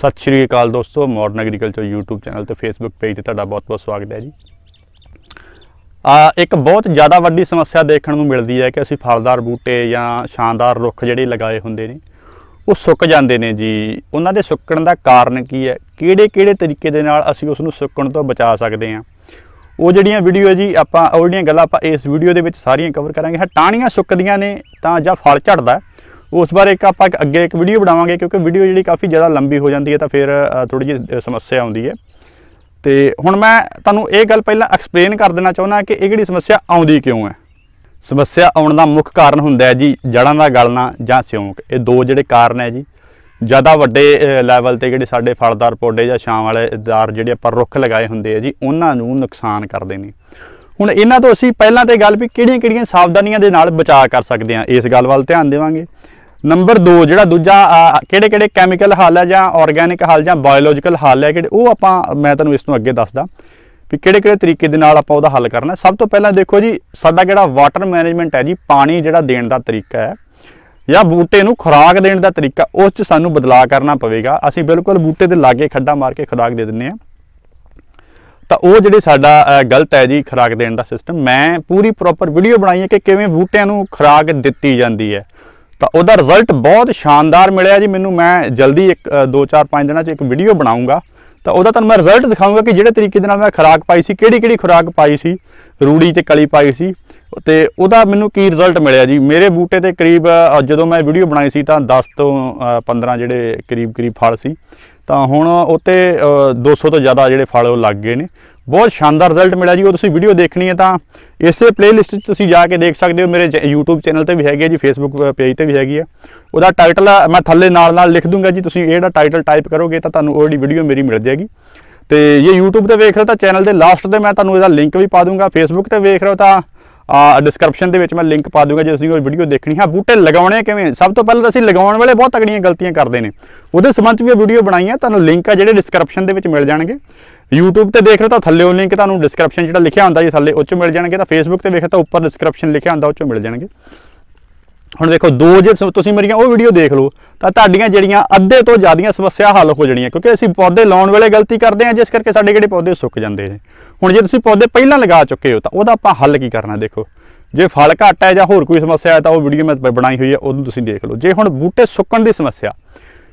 ਸਤਿ ਸ਼੍ਰੀ ਅਕਾਲ ਦੋਸਤੋ ਮਾਡਰਨ ਐਗਰੀਕਲਚਰ YouTube ਚੈਨਲ ਤੇ Facebook ਪੇਜ ਤੇ ਤੁਹਾਡਾ ਬਹੁਤ-ਬਹੁਤ ਸਵਾਗਤ ਹੈ ਜੀ ਆ ਇੱਕ ਬਹੁਤ ਜ਼ਿਆਦਾ ਵੱਡੀ ਸਮੱਸਿਆ ਦੇਖਣ ਨੂੰ ਮਿਲਦੀ ਹੈ ਕਿ ਅਸੀਂ ਫਲਦਾਰ ਬੂਟੇ ਜਾਂ ਸ਼ਾਨਦਾਰ ਰੁੱਖ ਜਿਹੜੇ ਲਗਾਏ ਹੁੰਦੇ ਨੇ ਉਹ ਸੁੱਕ ਜਾਂਦੇ ਨੇ ਜੀ ਉਹਨਾਂ ਦੇ ਸੁੱਕਣ ਦਾ ਕਾਰਨ ਕੀ ਹੈ ਕਿਹੜੇ-ਕਿਹੜੇ ਤਰੀਕੇ ਦੇ ਨਾਲ ਅਸੀਂ ਉਸ ਨੂੰ ਸੁੱਕਣ ਤੋਂ ਬਚਾ ਸਕਦੇ ਹਾਂ ਉਹ ਜਿਹੜੀਆਂ ਵੀਡੀਓ ਜੀ ਆਪਾਂ ਉਹ ਜਿਹੜੀਆਂ ਗੱਲਾਂ ਆਪਾਂ ਇਸ ਵੀਡੀਓ ਦੇ ਵਿੱਚ ਸਾਰੀਆਂ ਕਵਰ ਕਰਾਂਗੇ ਹਾਂ ਟਾਣੀਆਂ ਸੁੱਕਦੀਆਂ ਨੇ ਤਾਂ ਜਾਂ ਫਲ ਝੜਦਾ ਉਸ ਬਾਰੇ ਇੱਕ ਆਪਾਂ ਅੱਗੇ ਇੱਕ ਵੀਡੀਓ ਬਣਾਵਾਂਗੇ ਕਿਉਂਕਿ ਵੀਡੀਓ ਜਿਹੜੀ ਕਾਫੀ ਜ਼ਿਆਦਾ ਲੰਬੀ ਹੋ ਜਾਂਦੀ ਹੈ ਤਾਂ ਫਿਰ ਥੋੜੀ ਜਿਹੀ ਸਮੱਸਿਆ ਆਉਂਦੀ ਹੈ ਤੇ ਹੁਣ ਮੈਂ ਤੁਹਾਨੂੰ ਇਹ ਗੱਲ ਪਹਿਲਾਂ ਐਕਸਪਲੇਨ ਕਰ ਦੇਣਾ ਚਾਹੁੰਦਾ ਕਿ ਇਹ ਕਿਹੜੀ ਸਮੱਸਿਆ ਆਉਂਦੀ ਕਿਉਂ ਹੈ ਸਮੱਸਿਆ ਆਉਣ ਦਾ ਮੁੱਖ ਕਾਰਨ ਹੁੰਦਾ ਜੀ ਜੜਾਂ ਦਾ ਗਲਣਾ ਜਾਂ ਸਿਉਂਕ ਇਹ ਦੋ ਜਿਹੜੇ ਕਾਰਨ ਹੈ ਜੀ ਜ਼ਿਆਦਾ ਵੱਡੇ ਲੈਵਲ ਤੇ ਜਿਹੜੇ ਸਾਡੇ ਫਲਦਾਰ ਪੌਡੇ ਜਾਂ ਛਾਂ ਵਾਲੇ ਦਾਰ ਜਿਹੜੇ ਆਪਾਂ ਰੁੱਖ ਲਗਾਏ ਹੁੰਦੇ ਆ ਜੀ ਉਹਨਾਂ ਨੂੰ ਨੁਕਸਾਨ ਕਰਦੇ ਨੇ ਹੁਣ ਇਹਨਾਂ ਤੋਂ ਅਸੀਂ ਪਹਿਲਾਂ ਤੇ ਗੱਲ ਵੀ ਕਿਹੜੀਆਂ-ਕਿਹੜੀਆਂ ਸਾਵਧਾਨੀਆਂ ਦੇ ਨਾਲ ਬਚਾਅ ਕਰ ਸਕਦੇ ਆ ਇਸ ਗੱਲ ਵੱਲ ਧਿਆਨ ਦੇਵਾਂਗੇ ਨੰਬਰ 2 ਜਿਹੜਾ ਦੂਜਾ ਕਿਹੜੇ ਕਿਹੜੇ ਕੈਮੀਕਲ ਹੱਲ ਹੈ ਜਾਂ ਆਰਗੈਨਿਕ ਹੱਲ ਜਾਂ ਬਾਇਓਲੋਜੀਕਲ ਹੱਲ ਹੈ ਕਿਹੜੇ ਉਹ ਆਪਾਂ ਮੈਂ ਤੁਹਾਨੂੰ ਇਸ ਨੂੰ ਅੱਗੇ ਦੱਸਦਾ ਵੀ ਕਿਹੜੇ ਕਿਹੜੇ ਤਰੀਕੇ ਦੇ ਨਾਲ ਆਪਾਂ ਉਹਦਾ ਹੱਲ ਕਰਨਾ ਸਭ ਤੋਂ ਪਹਿਲਾਂ ਦੇਖੋ ਜੀ ਸਾਡਾ ਜਿਹੜਾ ਵਾਟਰ ਮੈਨੇਜਮੈਂਟ ਹੈ ਜੀ ਪਾਣੀ ਜਿਹੜਾ ਦੇਣ ਦਾ ਤਰੀਕਾ ਹੈ ਜਾਂ ਬੂਟੇ ਨੂੰ ਖੁਰਾਕ ਦੇਣ ਦਾ ਤਰੀਕਾ ਉਸ 'ਚ ਸਾਨੂੰ ਬਦਲਾਅ ਕਰਨਾ ਪਵੇਗਾ ਅਸੀਂ ਬਿਲਕੁਲ ਬੂਟੇ ਦੇ ਲਾਗੇ ਖੱਡਾ ਮਾਰ ਕੇ ਖੁਰਾਕ ਦੇ ਦਿੰਨੇ ਆ ਤਾਂ ਉਹ ਜਿਹੜੇ ਸਾਡਾ ਗਲਤ ਹੈ ਜੀ ਖੁਰਾਕ ਦੇਣ ਦਾ ਸਿਸਟਮ ਮੈਂ ਪੂਰੀ ਪ੍ਰੋਪਰ ਵੀਡੀਓ ਬਣਾਈ ਹੈ ਕਿ ਕਿਵੇਂ ਬੂਟਿਆਂ ਨੂੰ ਖੁਰਾਕ ਦਿੱਤੀ ਜਾਂਦੀ ਹੈ ਤਾਂ ਉਹਦਾ ਰਿਜ਼ਲਟ ਬਹੁਤ ਸ਼ਾਨਦਾਰ ਮਿਲਿਆ ਜੀ ਮੈਨੂੰ ਮੈਂ ਜਲਦੀ ਇੱਕ 2-4-5 ਦਿਨਾਂ 'ਚ ਇੱਕ ਵੀਡੀਓ ਬਣਾਉਂਗਾ ਤਾਂ ਉਹਦਾ ਤੁਹਾਨੂੰ ਮੈਂ ਰਿਜ਼ਲਟ ਦਿਖਾਉਂਗਾ ਕਿ ਜਿਹੜੇ ਤਰੀਕੇ ਦੇ ਨਾਲ ਮੈਂ ਖੁਰਾਕ ਪਾਈ ਸੀ ਕਿਹੜੀ ਕਿਹੜੀ ਖੁਰਾਕ ਪਾਈ ਸੀ ਰੂੜੀ ਤੇ ਕਲੀ ਪਾਈ ਸੀ ਤੇ ਉਹਦਾ ਮੈਨੂੰ ਕੀ ਰਿਜ਼ਲਟ ਮਿਲਿਆ ਜੀ ਮੇਰੇ ਬੂਟੇ ਤੇ ਕਰੀਬ ਜਦੋਂ ਮੈਂ ਵੀਡੀਓ ਬਣਾਈ ਸੀ ਤਾਂ 10 ਤੋਂ 15 ਜਿਹੜੇ ਕਰੀਬ ਕਰੀਬ ਫਲ ਸੀ ਤਾਂ ਹੁਣ ਉੱਤੇ 200 ਤੋਂ ਜ਼ਿਆਦਾ ਜਿਹੜੇ ਫਲ ਉਹ ਲੱਗ ਗਏ ਨੇ ਬਹੁਤ ਸ਼ਾਨਦਾਰ ਰਿਜ਼ਲਟ ਮਿਲਿਆ ਜੀ ਉਹ ਤੁਸੀਂ ਵੀਡੀਓ ਦੇਖਣੀ ਹੈ ਤਾਂ ਇਸੇ ਪਲੇਲਿਸਟ 'ਚ ਤੁਸੀਂ ਜਾ ਕੇ ਦੇਖ ਸਕਦੇ ਹੋ ਮੇਰੇ YouTube ਚੈਨਲ ਤੇ ਵੀ ਹੈਗੀ ਹੈ ਜੀ Facebook ਪੇਜ ਤੇ ਵੀ ਹੈਗੀ ਹੈ ਉਹਦਾ ਟਾਈਟਲ ਮੈਂ ਥੱਲੇ ਨਾਲ-ਨਾਲ ਲਿਖ ਦੂੰਗਾ ਜੀ ਤੁਸੀਂ ਇਹਦਾ ਟਾਈਟਲ ਟਾਈਪ ਕਰੋਗੇ ਤਾਂ ਤੁਹਾਨੂੰ ਉਹਦੀ ਵੀਡੀਓ ਮੇਰੀ ਮਿਲ ਜਾਏਗੀ ਤੇ ਇਹ YouTube ਤੇ ਵੇਖ ਰਹੇ ਤਾਂ ਚੈਨਲ ਦੇ ਲਾਸਟ ਤੇ ਮੈਂ ਤੁਹਾਨੂੰ ਇਹਦਾ ਲਿੰਕ ਵੀ ਪਾ ਦੂੰਗਾ Facebook ਤੇ ਵੇਖ ਰਹੇ ਹੋ ਤਾਂ ਆ ਡਿਸਕ੍ਰਿਪਸ਼ਨ ਦੇ ਵਿੱਚ ਮੈਂ ਲਿੰਕ ਪਾ ਦੂੰਗਾ ਜੇ ਤੁਸੀਂ ਉਹ ਵੀਡੀਓ ਦੇਖਣੀ ਹੈ ਬੂਟੇ ਲਗਾਉਣੇ ਕਿਵੇਂ ਸਭ ਤੋਂ ਪਹਿਲਾਂ ਤਾਂ ਅਸੀਂ ਲਗਾਉਣ ਵੇਲੇ ਬਹੁਤ ਤਕੜੀਆਂ ਗਲਤੀਆਂ ਕਰਦੇ ਨੇ ਉਹਦੇ ਵਿੱਚ ਵੀ ਵੀਡੀਓ ਬਣਾਈ ਹੈ ਤੁਹਾਨੂੰ ਲਿੰਕ ਆ ਜਿਹੜੇ ਡਿਸਕ੍ਰਿਪਸ਼ਨ ਦੇ ਵਿੱਚ ਮਿਲ ਜਾਣਗੇ YouTube ਤੇ ਦੇਖ ਰਹੇ ਤਾਂ ਥੱਲੇ ਉਹ ਲਿੰਕ ਤੁਹਾਨੂੰ ਡਿਸਕ੍ਰਿਪਸ਼ਨ ਜਿਹੜਾ ਲਿਖਿਆ ਹੁੰਦਾ ਜੀ ਥੱਲੇ ਉਹ ਮਿਲ ਜਾਣਗੇ ਤਾਂ Facebook ਤੇ ਵੇਖ ਤਾਂ ਉੱਪਰ ਡਿਸਕ੍ਰਿਪਸ਼ਨ ਲਿਖਿਆ ਹੁੰਦਾ ਉਹ ਮਿਲ ਜਾਣਗੇ ਹੁਣ ਦੇਖੋ ਦੋ ਜੇ ਤੁਸੀਂ ਮੇਰੀਆਂ ਉਹ ਵੀਡੀਓ ਦੇਖ ਲਓ ਤਾਂ ਤੁਹਾਡੀਆਂ ਜਿਹੜੀਆਂ ਅੱਧੇ ਤੋਂ ਜ਼ਿਆਦੀਆਂ ਸਮੱਸਿਆ ਹੱਲ ਹੋ ਜਾਣੀਆਂ ਕਿਉਂਕਿ ਅਸੀਂ ਪੌਦੇ ਲਾਉਣ ਵੇਲੇ ਗਲਤੀ ਕਰਦੇ ਹਾਂ ਜਿਸ ਕਰਕੇ ਸਾਡੇ ਕਿਹੜੇ ਪੌਦੇ ਸੁੱਕ ਜਾਂਦੇ ਨੇ ਹੁਣ ਜੇ ਤੁਸੀਂ ਪੌਦੇ ਪਹਿਲਾਂ ਲਗਾ ਚੁੱਕੇ ਹੋ ਤਾਂ ਉਹਦਾ ਆਪਾਂ ਹੱਲ ਕੀ ਕਰਨਾ ਦੇਖੋ ਜੇ ਫਲ ਘਟ ਹੈ ਜਾਂ ਹੋਰ ਕੋਈ ਸਮੱਸਿਆ ਹੈ ਤਾਂ ਉਹ ਵੀਡੀਓ ਮੈਂ ਬਣਾਈ ਹੋਈ ਹੈ ਉਹਨੂੰ ਤੁਸੀਂ ਦੇਖ ਲਓ ਜੇ ਹੁਣ ਬੂਟੇ ਸੁੱਕਣ ਦੀ ਸਮੱਸਿਆ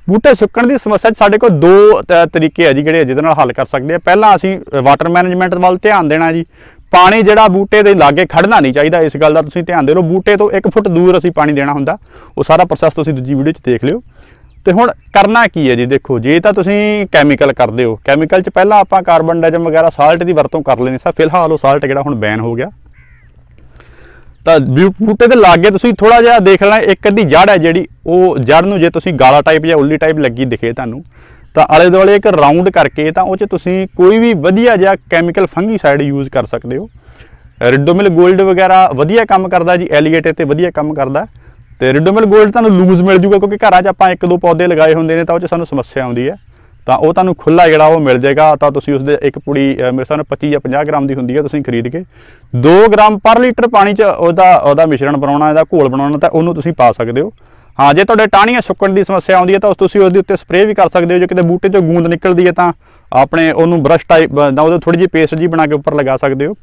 ਬੂਟੇ ਸੁੱਕਣ ਦੀ ਸਮੱਸਿਆ ਸਾਡੇ ਕੋਲ ਦੋ ਤਰੀਕੇ ਹੈ ਜੀ ਜਿਹੜੇ ਜਿਹਦੇ ਨਾਲ ਹੱਲ ਕਰ ਸਕਦੇ ਆ ਪਹਿਲਾਂ ਅਸੀਂ ਵਾਟਰ ਮੈਨੇਜਮੈਂਟ ਵੱਲ ਧਿਆਨ ਦੇਣਾ ਜੀ ਪਾਣੀ ਜਿਹੜਾ ਬੂਟੇ ਦੇ ਲਾਗੇ ਖੜਨਾ ਨਹੀਂ ਚਾਹੀਦਾ ਇਸ ਗੱਲ ਦਾ ਤੁਸੀਂ ਧਿਆਨ ਦੇ ਲਓ ਬੂਟੇ ਤੋਂ 1 ਫੁੱਟ ਦੂਰ ਅਸੀਂ ਪਾਣੀ ਦੇਣਾ ਹੁੰਦਾ ਉਹ ਸਾਰਾ ਪ੍ਰੋਸੈਸ ਤੁਸੀਂ ਦੂਜੀ ਵੀਡੀਓ 'ਚ ਦੇਖ ਲਿਓ ਤੇ ਹੁਣ ਕਰਨਾ ਕੀ ਹੈ ਜੀ ਦੇਖੋ ਜੇ ਤਾਂ ਤੁਸੀਂ ਕੈਮੀਕਲ ਕਰਦੇ ਹੋ ਕੈਮੀਕਲ 'ਚ ਪਹਿਲਾਂ ਆਪਾਂ ਕਾਰਬਨ ਡਾਈਆਕਸਾਈਡ ਵਗੈਰਾ ਸਾਲਟ ਦੀ ਵਰਤੋਂ ਕਰ ਲੈਂਦੇ ਸਾਂ ਫਿਲਹਾਲ ਉਹ ਸਾਲਟ ਜਿਹੜਾ ਹੁਣ ਬੈਨ ਹੋ ਗਿਆ ਤਾਂ ਬੂਟੇ ਦੇ ਲਾਗੇ ਤੁਸੀਂ ਥੋੜਾ ਜਿਹਾ ਦੇਖ ਲੈਣਾ ਇੱਕ ਅੱਧੀ ਜੜ ਹੈ ਜਿਹੜੀ ਉਹ ਜੜ ਨੂੰ ਜੇ ਤੁਸੀਂ ਗਾਲਾ ਟਾਈਪ ਜਾਂ ਉੱਲੀ ਟਾਈਪ ਲੱਗੀ ਦਿਖੇ ਤੁਹਾਨੂੰ ਤਾਂ ਆਲੇ ਦੁਆਲੇ ਇੱਕ ਰਾਉਂਡ ਕਰਕੇ ਤਾਂ ਉਹ 'ਚ ਤੁਸੀਂ ਕੋਈ ਵੀ ਵਧੀਆ ਜਿਹਾ ਕੈਮੀਕਲ ਫੰਗੀਸਾਈਡ ਯੂਜ਼ ਕਰ ਸਕਦੇ ਹੋ ਰਿਡੋਮਿਲ 골ਡ ਵਗੈਰਾ ਵਧੀਆ ਕੰਮ ਕਰਦਾ ਜੀ ਐਲੀਗੇਟੇ ਤੇ ਵਧੀਆ ਕੰਮ ਕਰਦਾ ਤੇ ਰਿਡੋਮਿਲ 골ਡ ਤੁਹਾਨੂੰ ਲੂਜ਼ ਮਿਲ ਜੂਗਾ ਕਿਉਂਕਿ ਘਰਾਂ 'ਚ ਆਪਾਂ ਇੱਕ ਦੋ ਪੌਦੇ ਲਗਾਏ ਹੁੰਦੇ ਨੇ ਤਾਂ ਉਹ 'ਚ ਸਾਨੂੰ ਸਮੱਸਿਆ ਆਉਂਦੀ ਹੈ ਤਾਂ ਉਹ ਤੁਹਾਨੂੰ ਖੁੱਲਾ ਜਿਹੜਾ ਉਹ ਮਿਲ ਜਾਏਗਾ ਤਾਂ ਤੁਸੀਂ ਉਸਦੇ ਇੱਕ ਪੁੜੀ ਮੇਰੇ ਸਾਨੂੰ 25 ਜਾਂ 50 ਗ੍ਰਾਮ ਦੀ ਹੁੰਦੀ ਹੈ ਤੁਸੀਂ ਖਰੀਦ ਕੇ 2 ਗ੍ਰਾਮ ਪਰ ਲੀਟਰ ਪਾਣੀ 'ਚ ਉਹਦਾ ਉਹਦਾ ਮਿਸ਼ਰਣ ਬਣਾਉਣਾ ਇਹਦਾ ਘੋਲ ਬਣਾਉਣਾ ਤਾਂ ਉਹਨੂੰ ਤੁਸੀਂ ਪਾ ਸਕਦੇ ਹੋ ਹਾਂ ਜੇ ਤੁਹਾਡੇ ਟਾਹਣੀਆਂ ਸੁੱਕਣ ਦੀ ਸਮੱਸਿਆ ਆਉਂਦੀ ਹੈ ਤਾਂ ਤੁਸੀਂ ਉਸ ਦੇ ਉੱਤੇ ਸਪਰੇਅ ਵੀ ਕਰ ਸਕਦੇ ਹੋ ਜੇ ਕਿਤੇ ਬੂਟੇ 'ਚੋਂ ਗੂੰਦ ਨਿਕਲਦੀ ਹੈ ਤਾਂ ਆਪਣੇ ਉਹਨੂੰ ਬਰਸ਼ ਟਾਈਪ ਜਾਂ ਉਹਦੇ ਥੋੜੀ ਜਿਹੀ ਪੇਸਟ ਜੀ ਬਣਾ ਕੇ ਉੱਪਰ ਲਗਾ ਸਕਦੇ ਹੋ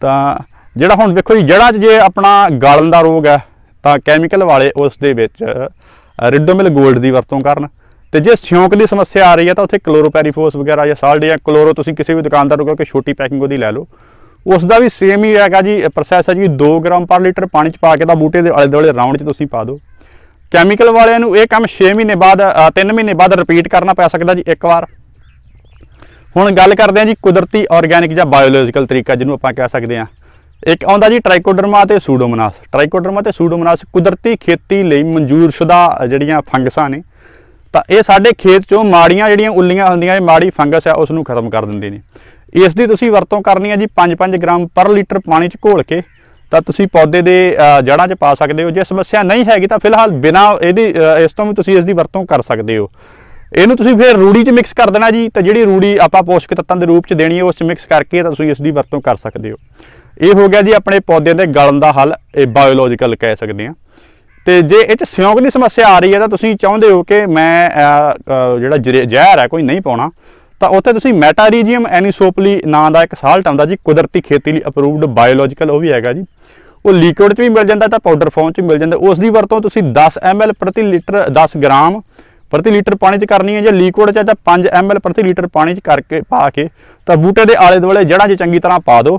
ਤਾਂ ਜਿਹੜਾ ਹੁਣ ਵੇਖੋ ਜੀ ਜੜਾਂ 'ਚ ਜੇ ਆਪਣਾ ਗਾਲਣ ਦਾ ਰੋਗ ਹੈ ਤਾਂ ਕੈਮੀਕਲ ਵਾਲੇ ਉਸ ਦੇ ਵਿੱਚ ਰਿਡੋਮਿਲ 골ਡ ਦੀ ਵਰਤੋਂ ਕਰਨ ਤੇ ਜੇ ਸਿਉਂਕ ਦੀ ਸਮੱਸਿਆ ਆ ਰਹੀ ਹੈ ਤਾਂ ਉੱਥੇ ਕਲੋਰੋਪੈਰੀਫੋਸ ਵਗੈਰਾ ਜਾਂ ਸਾਲਡ ਜਾਂ ਕਲੋਰੋ ਤੁਸੀਂ ਕਿਸੇ ਵੀ ਦੁਕਾਨਦਾਰ ਨੂੰ ਕਹੋ ਕਿ ਛੋਟੀ ਪੈਕਿੰਗ ਉਹਦੀ ਲੈ ਲਓ ਉਸ ਦਾ ਵੀ ਸੇਮ ਹੀ ਹੈਗਾ ਜੀ ਪ੍ਰੋਸੈਸ ਹੈ ਜੀ 2 ਗ੍ਰਾਮ ਪਰ ਲੀਟਰ ਪਾਣੀ 'ਚ ਪਾ ਕੇ ਤਾਂ ਬੂਟੇ ਦੇ ਆਲੇ ਦੁਆਲੇ ਰਾਉਂਡ 'ਚ ਤੁਸੀਂ ਪਾ ਦਿਓ ਕੈਮੀਕਲ ਵਾਲਿਆਂ ਨੂੰ ਇਹ ਕੰਮ 6 ਮਹੀਨੇ ਬਾਅਦ 3 ਮਹੀਨੇ ਬਾਅਦ ਰਿਪੀਟ ਕਰਨਾ ਪੈ ਸਕਦਾ ਜੀ ਇੱਕ ਵਾਰ ਹੁਣ ਗੱਲ ਕਰਦੇ ਹਾਂ ਜੀ ਕੁਦਰਤੀ ਆਰਗੈਨਿਕ ਜਾਂ ਬਾਇਓਲੋਜੀਕਲ ਤਰੀਕਾ ਜਿਹਨੂੰ ਆਪਾਂ ਕਹਿ ਸਕਦੇ ਹਾਂ ਇੱਕ ਆਉਂਦਾ ਜੀ ਟ੍ਰਾਈਕੋਡਰਮਾ ਤੇ ਸੂਡੋਮੋਨਾਸ ਟ੍ਰਾਈਕੋਡਰਮਾ ਤੇ ਸੂਡੋਮੋਨਾਸ ਕੁਦਰਤੀ ਖੇਤੀ ਲਈ ਮਨਜ਼ੂਰਸ਼ੁਦਾ ਜਿਹੜੀਆਂ ਫੰਗਸਾਂ ਨੇ ਤਾਂ ਇਹ ਸਾਡੇ ਖੇਤ ਚੋਂ ਮਾੜੀਆਂ ਜਿਹੜੀਆਂ ਉੱਲੀਆਂ ਹੁੰਦੀਆਂ ਇਹ ਮਾੜੀ ਫੰਗਸ ਆ ਉਸ ਨੂੰ ਖਤਮ ਕਰ ਦਿੰਦੇ ਨੇ ਇਸ ਦੀ ਤੁਸੀਂ ਵਰਤੋਂ ਕਰਨੀ ਹੈ ਜੀ 5-5 ਗ੍ਰਾਮ ਪਰ ਲੀਟਰ ਪਾਣੀ 'ਚ ਘੋਲ ਕੇ ਤਾਂ ਤੁਸੀਂ ਪੌਦੇ ਦੇ ਜੜਾਂ 'ਚ ਪਾ ਸਕਦੇ ਹੋ ਜੇ ਸਮੱਸਿਆ ਨਹੀਂ ਹੈਗੀ ਤਾਂ ਫਿਲਹਾਲ ਬਿਨਾ ਇਹਦੀ ਇਸ ਤੋਂ ਵੀ ਤੁਸੀਂ ਇਸ ਦੀ ਵਰਤੋਂ ਕਰ ਸਕਦੇ ਹੋ ਇਹਨੂੰ ਤੁਸੀਂ ਫਿਰ ਰੂੜੀ 'ਚ ਮਿਕਸ ਕਰ ਦੇਣਾ ਜੀ ਤਾਂ ਜਿਹੜੀ ਰੂੜੀ ਆਪਾਂ ਪੋਸ਼ਕ ਤੱਤਾਂ ਦੇ ਰੂਪ 'ਚ ਦੇਣੀ ਹੈ ਉਸ 'ਚ ਮਿਕਸ ਕਰਕੇ ਤਾਂ ਤੁਸੀਂ ਇਸ ਦੀ ਵਰਤੋਂ ਕਰ ਸਕਦੇ ਹੋ ਇਹ ਹੋ ਗਿਆ ਜੀ ਆਪਣੇ ਪੌਦਿਆਂ ਦੇ ਗਲਣ ਦਾ ਹੱਲ ਇਹ ਬਾਇਓਲੋਜੀਕਲ ਕਹਿ ਸਕਦੇ ਆ ਤੇ ਜੇ ਇਹ 'ਚ ਸਿਉਂਕ ਦੀ ਸਮੱਸਿਆ ਆ ਰਹੀ ਹੈ ਤਾਂ ਤੁਸੀਂ ਚਾਹੁੰਦੇ ਹੋ ਕਿ ਮੈਂ ਜਿਹੜਾ ਜ਼ਹਿਰ ਹੈ ਕੋਈ ਨਹੀਂ ਪਾਉਣਾ ਤਾਂ ਉੱਥੇ ਤੁਸੀਂ ਮੈਟਾਰੀਜੀਅਮ ਐਨੀਸੋਪਲੀ ਨਾਂ ਦਾ ਇੱਕ ਸਾਲਟ ਆਉਂਦਾ ਜੀ ਕੁਦਰਤੀ ਖੇਤੀ ਲਈ ਅਪਰੂਵਡ ਬਾਇਓਲੋਜੀਕਲ ਉਹ ਵੀ ਹੈਗਾ ਜੀ ਉਹ ਲਿਕਵਿਡ 'ਚ ਵੀ ਮਿਲ ਜਾਂਦਾ ਤਾਂ ਪਾਊਡਰ ਫਾਰਮ 'ਚ ਮਿਲ ਜਾਂਦਾ ਉਸ ਦੀ ਵਰਤੋਂ ਤੁਸੀਂ 10 ml ਪ੍ਰਤੀ ਲੀਟਰ 10 ਗ੍ਰਾਮ ਪ੍ਰਤੀ ਲੀਟਰ ਪਾਣੀ 'ਚ ਕਰਨੀ ਹੈ ਜਾਂ ਲਿਕਵਿਡ 'ਚ ਤਾਂ 5 ml ਪ੍ਰਤੀ ਲੀਟਰ ਪਾਣੀ 'ਚ ਕਰਕੇ ਪਾ ਕੇ ਤਾਂ ਬੂਟੇ ਦੇ ਆਲੇ ਦੁਆਲੇ ਜੜਾਂ 'ਚ ਚੰਗੀ ਤਰ੍ਹਾਂ ਪਾ ਦਿਓ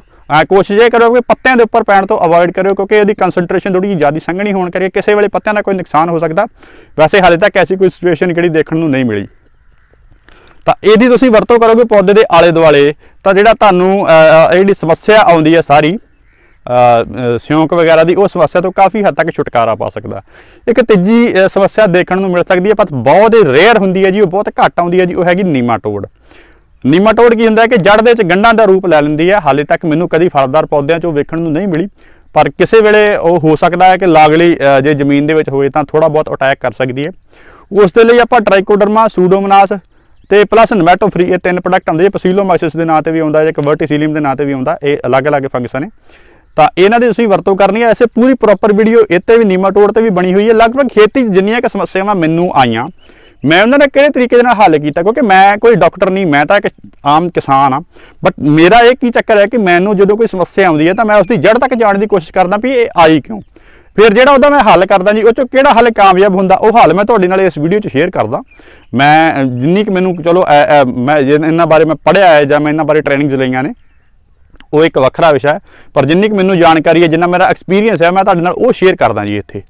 ਕੋਸ਼ਿਸ਼ ਇਹ ਕਰੋ ਕਿ ਪੱਤਿਆਂ ਦੇ ਉੱਪਰ ਪੈਣ ਤੋਂ ਅਵੋਇਡ ਕਰਿਓ ਕਿਉਂਕਿ ਇਹਦੀ ਕਨਸੈਂਟ੍ਰੇਸ਼ਨ ਥੋੜੀ ਜ਼ਿਆਦਾ ਸੰਘਣੀ ਹੋਣ ਕਰਕੇ ਕਿਸੇ ਵੇਲੇ ਪੱਤਿਆਂ ਦਾ ਕੋਈ ਨੁਕਸਾਨ ਹੋ ਸਕਦਾ ਵੈਸੇ ਹਾਲੇ ਤੱਕ ਐਸੀ ਕੋਈ ਸਿਚੁਏਸ਼ਨ ਕਿਹੜੀ ਦੇਖਣ ਨੂੰ ਨਹੀਂ ਮਿਲੀ ਤਾਂ ਇਹਦੀ ਤੁਸੀਂ ਵਰਤੋਂ ਕਰੋਗੇ ਪੌਦੇ ਦੇ ਆਲੇ ਦੁਆਲੇ ਤਾਂ ਜਿਹੜਾ ਤੁਹਾਨੂੰ ਜਿਹੜੀ ਸਮੱਸਿਆ ਆਉਂਦੀ ਹੈ ਸਾਰੀ ਸਿਉਂਕ ਵਗੈਰਾ ਦੀ ਉਹ ਸਮੱਸਿਆ ਤੋਂ ਕਾਫੀ ਹੱਦ ਤੱਕ ਛੁਟਕਾਰਾ ਪਾ ਸਕਦਾ ਇੱਕ ਤੀਜੀ ਸਮੱਸਿਆ ਦੇਖਣ ਨੂੰ ਮਿਲ ਸਕਦੀ ਹੈ ਪਰ ਬਹੁਤ ਹੀ ਰੇਅਰ ਹੁੰਦੀ ਹੈ ਜੀ ਉਹ ਬਹੁਤ ਘੱਟ ਆਉਂਦੀ ਹੈ ਜੀ ਉਹ ਹੈਗੀ ਨੀਮਾਟੋਡ ਨੀਮਾਟੋਡ ਕੀ ਹੁੰਦਾ ਹੈ ਕਿ ਜੜ ਦੇ ਵਿੱਚ ਗੰਢਾਂ ਦਾ ਰੂਪ ਲੈ ਲੈਂਦੀ ਹੈ ਹਾਲੇ ਤੱਕ ਮੈਨੂੰ ਕਦੀ ਫਲਦਾਰ ਪੌਦਿਆਂ 'ਚੋਂ ਵੇਖਣ ਨੂੰ ਨਹੀਂ ਮਿਲੀ ਪਰ ਕਿਸੇ ਵੇਲੇ ਉਹ ਹੋ ਸਕਦਾ ਹੈ ਕਿ ਲਾਗਲੀ ਜੇ ਜ਼ਮੀਨ ਦੇ ਵਿੱਚ ਹੋਵੇ ਤਾਂ ਥੋੜਾ ਬਹੁਤ ਅਟੈਕ ਕਰ ਸਕਦੀ ਹੈ ਉਸ ਦੇ ਲਈ ਆਪਾਂ ਟ੍ਰਾਈਕੋਡਰਮਾ ਸੂਡੋਮਨਾਸ ਤੇ ਪਲੱਸ ਨਮੈਟੋ ਫ੍ਰੀ ਇਹ ਤਿੰਨ ਪ੍ਰੋਡਕਟ ਆਉਂਦੇ ਪਸੀਲੋ ਪਸੀਲੋਮਾਈਸਿਸ ਦੇ ਨਾਂ ਤੇ ਵੀ ਆਉਂਦਾ ਹੈ ਇੱਕ ਵਰਟੀਸੀਲੀਅਮ ਦੇ ਨਾਂ ਤੇ ਵੀ ਆਉਂਦਾ ਇਹ ਅਲੱਗ-ਅਲੱਗ ਫੰਗਸ ਨੇ ਤਾਂ ਇਹਨਾਂ ਦੀ ਤੁਸੀਂ ਵਰਤੋਂ ਕਰਨੀ ਹੈ ਐਸੇ ਪੂਰੀ ਪ੍ਰੋਪਰ ਵੀਡੀਓ ਇੱਥੇ ਵੀ ਟੋੜ ਤੇ ਵੀ ਬਣੀ ਹੋਈ ਹੈ ਲਗਭਗ ਖੇਤੀ ਜਿੰਨੀਆਂ ਕਿ ਸਮੱਸਿਆਵਾਂ ਮੈਨੂੰ ਆਈਆਂ ਮੈਂ ਉਹਨਾਂ ਦਾ ਕਿਹੜੇ ਤਰੀਕੇ ਦੇ ਨਾਲ ਹੱਲ ਕੀਤਾ ਕਿਉਂਕਿ ਮੈਂ ਕੋਈ ਡਾਕਟਰ ਨਹੀਂ ਮੈਂ ਤਾਂ ਇੱਕ ਆਮ ਕਿਸਾਨ ਆ ਬਟ ਮੇਰਾ ਇਹ ਕੀ ਚੱਕਰ ਹੈ ਕਿ ਮੈਨੂੰ ਜਦੋਂ ਕੋਈ ਸਮੱਸਿਆ ਆਉਂਦੀ ਹੈ ਤਾਂ ਮੈਂ ਉਸ ਦੀ ਜੜ ਤੱਕ ਜਾਣ ਦੀ ਕੋਸ਼ਿਸ਼ ਕਰਦਾ ਵੀ ਇਹ ਆਈ ਕਿਉਂ ਫਿਰ ਜਿਹੜਾ ਉਹਦਾ ਮੈਂ ਹੱਲ ਕਰਦਾ ਜੀ ਉਹ ਚੋਂ ਕਿਹੜਾ ਹੱਲ ਕਾਮਯਾਬ ਹੁੰਦਾ ਉਹ ਹੱਲ ਮੈਂ ਤੁਹਾਡੇ ਨਾਲ ਇਸ ਵੀਡੀਓ 'ਚ ਸ਼ੇਅਰ ਕਰਦਾ ਮੈਂ ਜਿੰਨੀ ਕਿ ਮੈਨੂੰ ਚਲੋ ਮੈਂ ਇਹਨਾਂ ਬਾਰੇ ਮੈਂ ਪੜਿਆ ਹੈ ਜਾਂ ਮੈਂ ਇਹਨਾਂ ਬਾਰੇ ਟ੍ਰੇਨਿੰਗਸ ਲਈਆਂ ਨੇ ਉਹ ਇੱਕ ਵੱਖਰਾ ਵਿਸ਼ਾ ਹੈ ਪਰ ਜਿੰਨੀ ਕਿ ਮੈਨੂੰ ਜਾਣਕਾਰੀ ਹੈ ਜਿੰਨਾ ਮੇਰਾ ਐਕਸਪੀਰੀਅੰਸ ਹੈ ਮੈਂ ਤੁਹਾਡੇ ਨਾਲ ਉਹ ਸ਼ੇਅਰ ਕਰਦਾ ਜੀ ਇੱਥੇ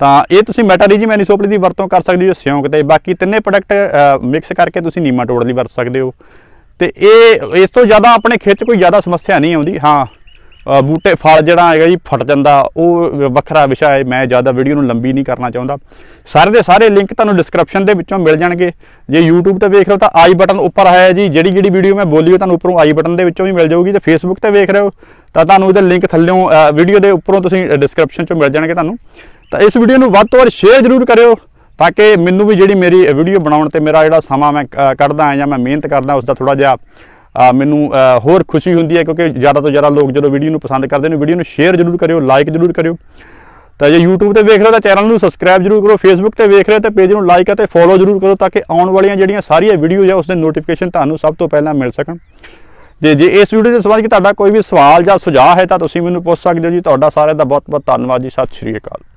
ਤਾਂ ਇਹ ਤੁਸੀਂ ਮੈਟਾਰੀਜੀ ਮੈਨੀਸੋਪਲੀ ਦੀ ਵਰਤੋਂ ਕਰ ਸਕਦੇ ਹੋ ਸਿਉਂਕ ਤੇ ਬਾਕੀ ਤਿੰਨੇ ਪ੍ਰੋਡਕਟ ਮਿਕਸ ਕਰਕੇ ਤੁਸੀਂ ਨੀਮਾ ਟੋੜ ਲਈ ਵਰਤ ਸਕਦੇ ਹੋ ਤੇ ਇਹ ਇਸ ਤੋਂ ਜ਼ਿਆਦਾ ਆਪਣੇ ਖੇਤ ਕੋਈ ਜ਼ਿਆਦਾ ਸਮੱਸਿਆ ਨਹੀਂ ਆਉਂਦੀ ਹਾਂ ਬੂਟੇ ਫਲ ਜਿਹੜਾ ਹੈਗਾ ਜੀ ਫਟ ਜਾਂਦਾ ਉਹ ਵੱਖਰਾ ਵਿਸ਼ਾ ਹੈ ਮੈਂ ਜ਼ਿਆਦਾ ਵੀਡੀਓ ਨੂੰ ਲੰਬੀ ਨਹੀਂ ਕਰਨਾ ਚਾਹੁੰਦਾ ਸਾਰੇ ਦੇ ਸਾਰੇ ਲਿੰਕ ਤੁਹਾਨੂੰ ਡਿਸਕ੍ਰਿਪਸ਼ਨ ਦੇ ਵਿੱਚੋਂ ਮਿਲ ਜਾਣਗੇ ਜੇ YouTube ਤੇ ਵੇਖ ਰਹੇ ਹੋ ਤਾਂ ਆਈ ਬਟਨ ਉੱਪਰ ਹੈ ਜੀ ਜਿਹੜੀ ਜਿਹੜੀ ਵੀਡੀਓ ਮੈਂ ਬੋਲੀ ਉਹ ਤੁਹਾਨੂੰ ਉੱਪਰੋਂ ਆਈ ਬਟਨ ਦੇ ਵਿੱਚੋਂ ਵੀ ਮਿਲ ਜਾਊਗੀ ਤੇ Facebook ਤੇ ਵੇਖ ਰਹੇ ਹੋ ਤਾਂ ਤੁਹਾਨੂੰ ਇਹਦੇ ਲਿੰਕ ਥੱਲੇੋਂ ਵੀਡੀਓ ਦੇ ਉੱਪਰੋਂ ਤੁਸੀਂ ਡਿਸਕ੍ਰਿਪਸ਼ਨ 'ਚੋਂ ਮਿਲ ਜਾਣਗੇ ਤੁਹਾਨੂੰ ਤਾਂ ਇਸ ਵੀਡੀਓ ਨੂੰ ਵੱਧ ਤੋਂ ਵੱਧ ਸ਼ੇਅਰ ਜ਼ਰੂਰ ਕਰਿਓ ਤਾਂ ਕਿ ਮੈਨੂੰ ਵੀ ਜਿਹੜੀ ਮੇਰੀ ਵੀਡੀਓ ਬਣਾਉਣ ਤੇ ਮੇਰਾ ਜਿਹੜਾ ਸਮਾਂ ਮੈਂ ਕੱਢਦਾ ਆ ਜਾਂ ਮੈਂ ਮਿਹਨਤ ਕਰਦਾ ਉਸ ਦਾ ਥੋੜਾ ਜਿਹਾ ਮੈਨੂੰ ਹੋਰ ਖੁਸ਼ੀ ਹੁੰਦੀ ਹੈ ਕਿਉਂਕਿ ਜ਼ਿਆਦਾ ਤੋਂ ਜ਼ਿਆਦਾ ਲੋਕ ਜਦੋਂ ਵੀਡੀਓ ਨੂੰ ਪਸੰਦ ਕਰਦੇ ਨੇ ਵੀਡੀਓ ਨੂੰ ਸ਼ੇਅਰ ਜ਼ਰੂਰ ਕਰਿਓ ਲਾਈਕ ਜ਼ਰੂਰ ਕਰਿਓ ਤਾਂ ਜੇ YouTube ਤੇ ਵੇਖ ਰਹੇ ਹੋ ਤਾਂ ਚੈਨਲ ਨੂੰ ਸਬਸਕ੍ਰਾਈਬ ਜ਼ਰੂਰ ਕਰੋ Facebook ਤੇ ਵੇਖ ਰਹੇ ਤਾਂ ਪੇਜ ਨੂੰ ਲਾਈਕ ਅਤੇ ਫੋਲੋ ਜ਼ਰੂਰ ਕਰੋ ਤਾਂ ਕਿ ਆਉਣ ਵਾਲੀਆਂ ਜਿਹੜੀਆਂ ਸਾਰੀਆਂ ਵੀਡੀਓਜ਼ ਆ ਉਸ ਦੇ ਨੋਟੀਫਿਕੇਸ਼ਨ ਤੁਹਾਨੂੰ ਸਭ ਤੋਂ ਪਹਿਲਾਂ ਮਿਲ ਸਕਣ ਜੇ ਜੇ ਇਸ ਵੀਡੀਓ ਦੇ ਸਬੰਧ ਵਿੱਚ ਤੁਹਾਡਾ ਕੋਈ ਵੀ ਸਵਾਲ ਜਾਂ ਸੁਝਾਅ ਹੈ ਤਾਂ ਤੁਸੀਂ ਮੈਨੂੰ ਪੁੱਛ ਸਕਦੇ ਹੋ ਜੀ ਤੁਹਾਡਾ ਸਾਰਿਆਂ ਦਾ ਬਹੁਤ ਬਹੁਤ ਧੰਨਵਾਦ ਜੀ ਸਤਿ ਸ਼੍ਰੀ ਅਕਾਲ